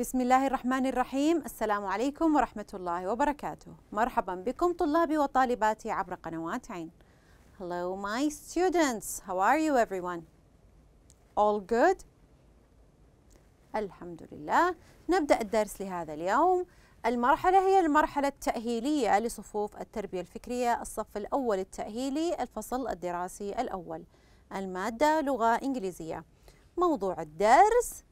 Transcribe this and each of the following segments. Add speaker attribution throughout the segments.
Speaker 1: بسم الله الرحمن الرحيم السلام عليكم ورحمة الله وبركاته مرحبا بكم طلابي وطالباتي عبر قنوات عين Hello my students how are you everyone all good الحمد لله نبدأ الدرس لهذا اليوم المرحلة هي المرحلة التأهيلية لصفوف التربية الفكرية الصف الأول التأهيلي الفصل الدراسي الأول المادة لغة إنجليزية موضوع الدرس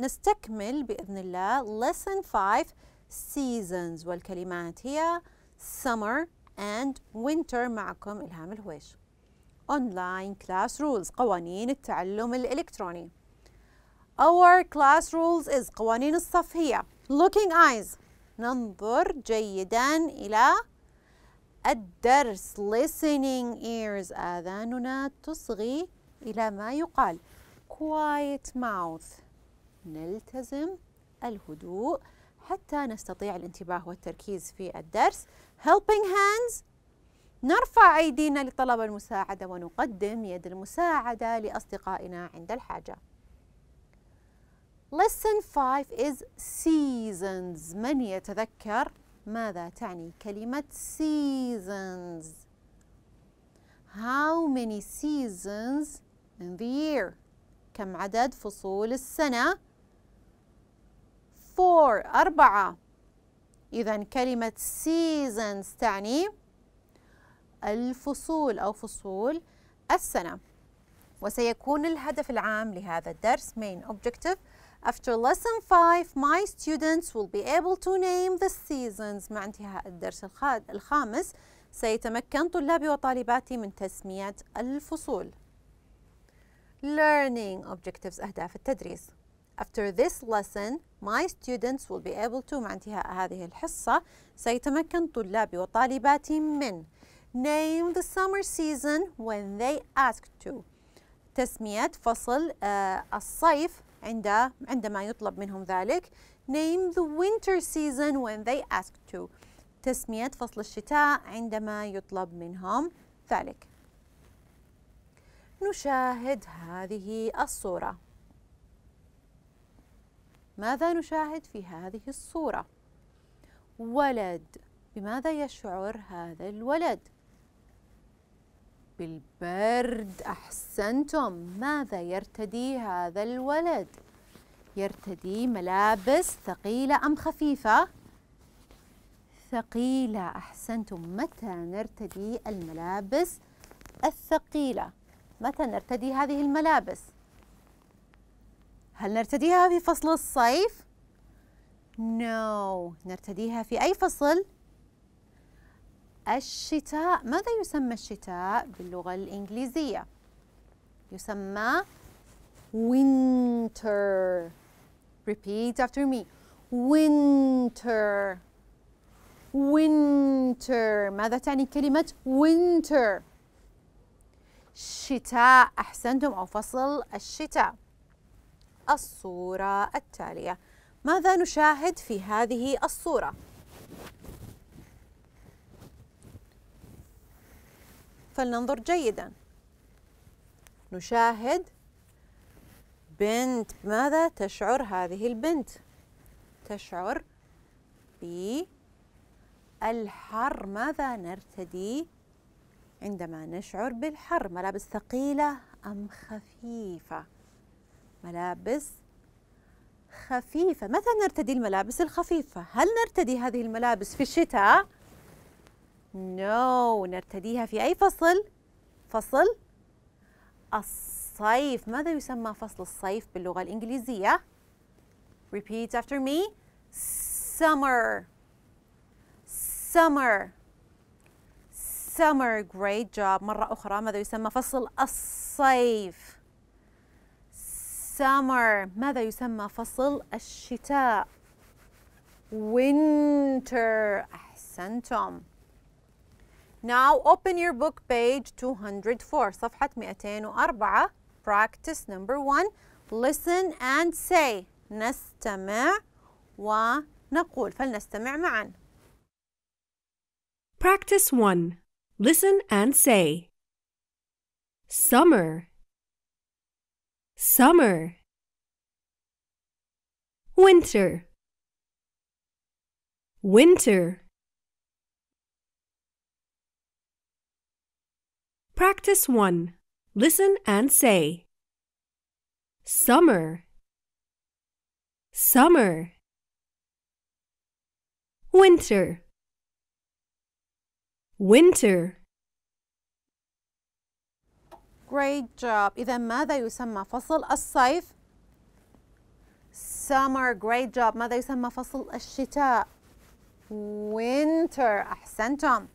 Speaker 1: نستكمل بإذن الله Lesson 5 Seasons والكلمات هي Summer and Winter معكم إلهام الهويش Online Class Rules قوانين التعلم الإلكتروني Our class rules is قوانين الصف هي Looking eyes ننظر جيدا إلى الدرس listening ears آذاننا تصغي إلى ما يقال quiet mouth نلتزم الهدوء حتى نستطيع الانتباه والتركيز في الدرس helping hands نرفع أيدينا لطلب المساعدة ونقدم يد المساعدة لأصدقائنا عند الحاجة Lesson 5 is seasons من يتذكر ماذا تعني كلمة seasons How many seasons in the year كم عدد فصول السنة four أربعة إذا كلمة seasons تعني الفصول أو فصول السنة وسيكون الهدف العام لهذا الدرس main objective After lesson 5 my students will be able to name the seasons مع انتهاء الدرس الخامس سيتمكن طلابي وطالباتي من تسمية الفصول Learning objectives أهداف التدريس After this lesson, my students will be able to مع انتهاء هذه الحصة سيتمكن طلابي وطالباتي من name the summer season when they ask to تسمية فصل آه، الصيف عند عندما يطلب منهم ذلك name the winter season when they ask to تسمية فصل الشتاء عندما يطلب منهم ذلك نشاهد هذه الصورة ماذا نشاهد في هذه الصورة ولد بماذا يشعر هذا الولد بالبرد أحسنتم ماذا يرتدي هذا الولد يرتدي ملابس ثقيلة أم خفيفة ثقيلة أحسنتم متى نرتدي الملابس الثقيلة متى نرتدي هذه الملابس هل نرتديها في فصل الصيف؟ No نرتديها في أي فصل؟ الشتاء ماذا يسمى الشتاء باللغة الإنجليزية؟ يسمى winter repeat after me winter winter ماذا تعني كلمة winter؟ شتاء أحسنتم أو فصل الشتاء الصورة التالية ماذا نشاهد في هذه الصورة؟ فلننظر جيدا نشاهد بنت ماذا تشعر هذه البنت؟ تشعر بالحر ماذا نرتدي عندما نشعر بالحر ملابس ثقيلة أم خفيفة؟ ملابس خفيفة متى نرتدي الملابس الخفيفة؟ هل نرتدي هذه الملابس في الشتاء؟ نو no. نرتديها في أي فصل؟ فصل الصيف ماذا يسمى فصل الصيف باللغة الإنجليزية؟ Repeat after me Summer Summer Summer Great job مرة أخرى ماذا يسمى فصل الصيف summer ماذا يسمى فصل الشتاء winter أحسنتم Now open your book page 204 صفحة 204 practice number 1 listen and say نستمع ونقول فلنستمع معا Practice 1 Listen and say Summer summer winter winter Practice 1. Listen and say Summer Summer Winter Winter great job إذا ماذا يسمى فصل الصيف summer great job ماذا يسمى فصل الشتاء winter أحسنتم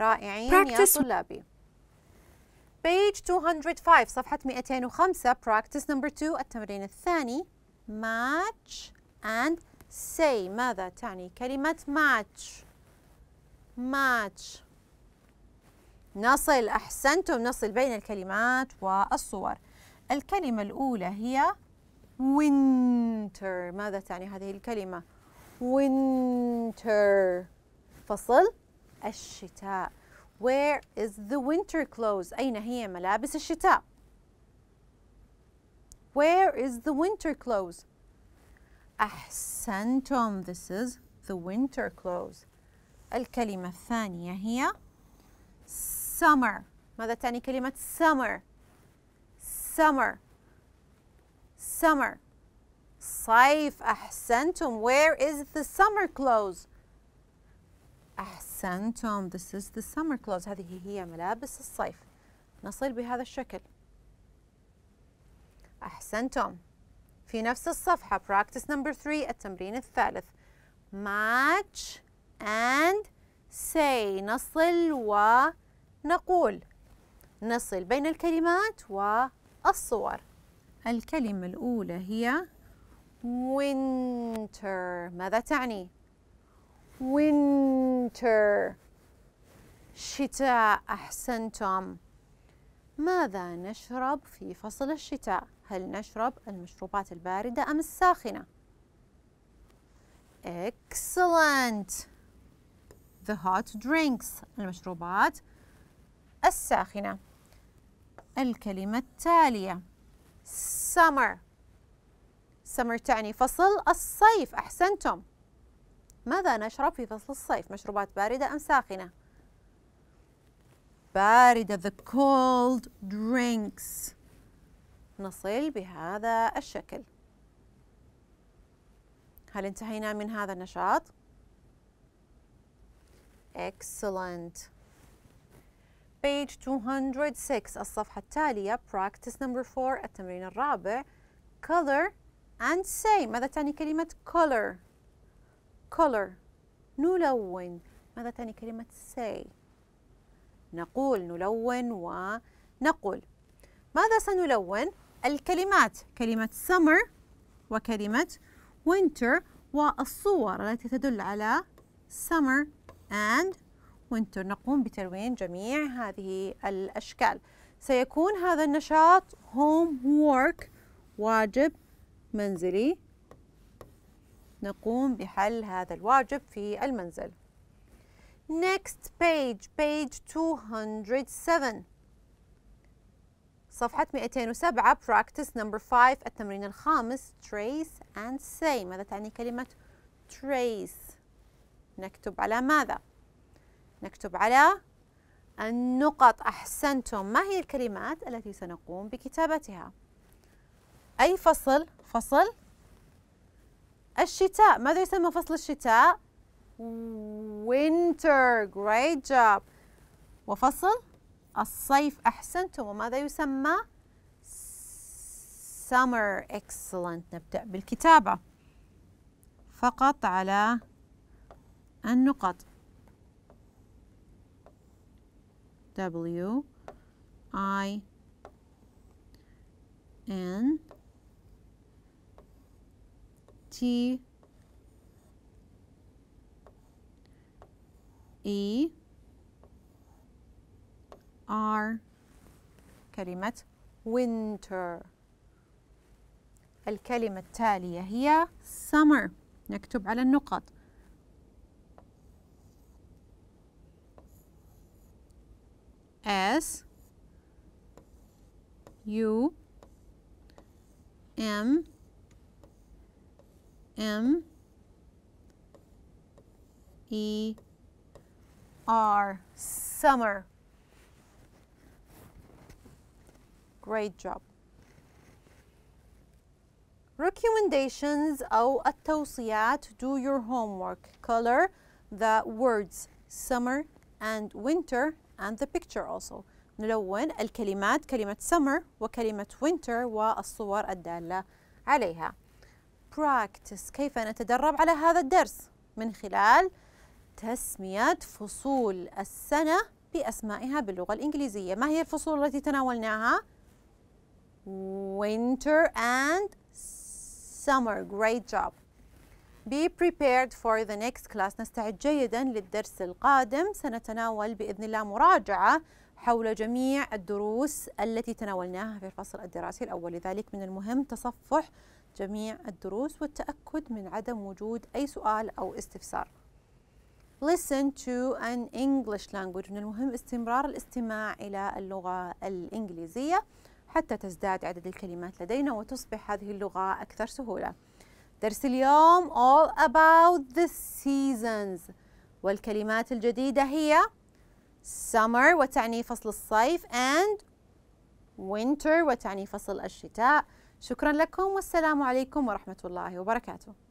Speaker 1: رائعين Practice. يا طلابي page 205 صفحة 205 practice number 2 التمرين الثاني match and say ماذا تعني كلمة match match نصل أحسنتم نصل بين الكلمات والصور الكلمة الأولى هي winter ماذا تعني هذه الكلمة؟ winter فصل الشتاء Where is the winter clothes؟ أين هي ملابس الشتاء؟ Where is the winter clothes? أحسنتم This is the winter clothes الكلمة الثانية هي summer ماذا تعني كلمة summer summer summer صيف أحسنتم where is the summer clothes أحسنتم this is the summer clothes هذه هي ملابس الصيف نصل بهذا الشكل أحسنتم في نفس الصفحة practice number 3 التمرين الثالث match and say نصل و نقول نصل بين الكلمات والصور الكلمة الأولى هي winter ماذا تعني؟ winter شتاء أحسنتم ماذا نشرب في فصل الشتاء؟ هل نشرب المشروبات الباردة أم الساخنة؟ Excellent! The hot drinks المشروبات الساخنة الكلمة التالية summer summer تعني فصل الصيف أحسنتم ماذا نشرب في فصل الصيف مشروبات باردة أم ساخنة باردة the cold drinks نصل بهذا الشكل هل انتهينا من هذا النشاط؟ Excellent page 206 الصفحة التالية practice number 4 التمرين الرابع color and say ماذا تعني كلمة color color نلون ماذا تعني كلمة say نقول نلون ونقول ماذا سنلون الكلمات كلمة summer وكلمة winter والصور التي تدل على summer and وانتر نقوم بتلوين جميع هذه الأشكال سيكون هذا النشاط هوم وورك واجب منزلي نقوم بحل هذا الواجب في المنزل Next page page 207 صفحة 207 practice number 5 التمرين الخامس trace and say ماذا تعني كلمة trace نكتب على ماذا نكتب على النقط أحسنتم ما هي الكلمات التي سنقوم بكتابتها أي فصل فصل الشتاء ماذا يسمى فصل الشتاء winter great job وفصل الصيف أحسنتم وماذا يسمى summer excellent نبدأ بالكتابة فقط على النقط W I N T E R كلمة winter الكلمة التالية هي summer نكتب على النقط S U M M E R summer. Great job. Recommendations أو التوصيات do your homework. Color the words summer and winter and the picture also نلون الكلمات كلمة summer وكلمة winter والصور الدالة عليها practice كيف نتدرب على هذا الدرس من خلال تسمية فصول السنة بأسمائها باللغة الإنجليزية ما هي الفصول التي تناولناها؟ winter and summer great job Be prepared for the next class نستعد جيدا للدرس القادم سنتناول بإذن الله مراجعة حول جميع الدروس التي تناولناها في الفصل الدراسي الأول لذلك من المهم تصفح جميع الدروس والتأكد من عدم وجود أي سؤال أو استفسار Listen to an English language من المهم استمرار الاستماع إلى اللغة الإنجليزية حتى تزداد عدد الكلمات لدينا وتصبح هذه اللغة أكثر سهولة درس اليوم all about the seasons والكلمات الجديدة هي summer وتعني فصل الصيف and winter وتعني فصل الشتاء شكرا لكم والسلام عليكم ورحمة الله وبركاته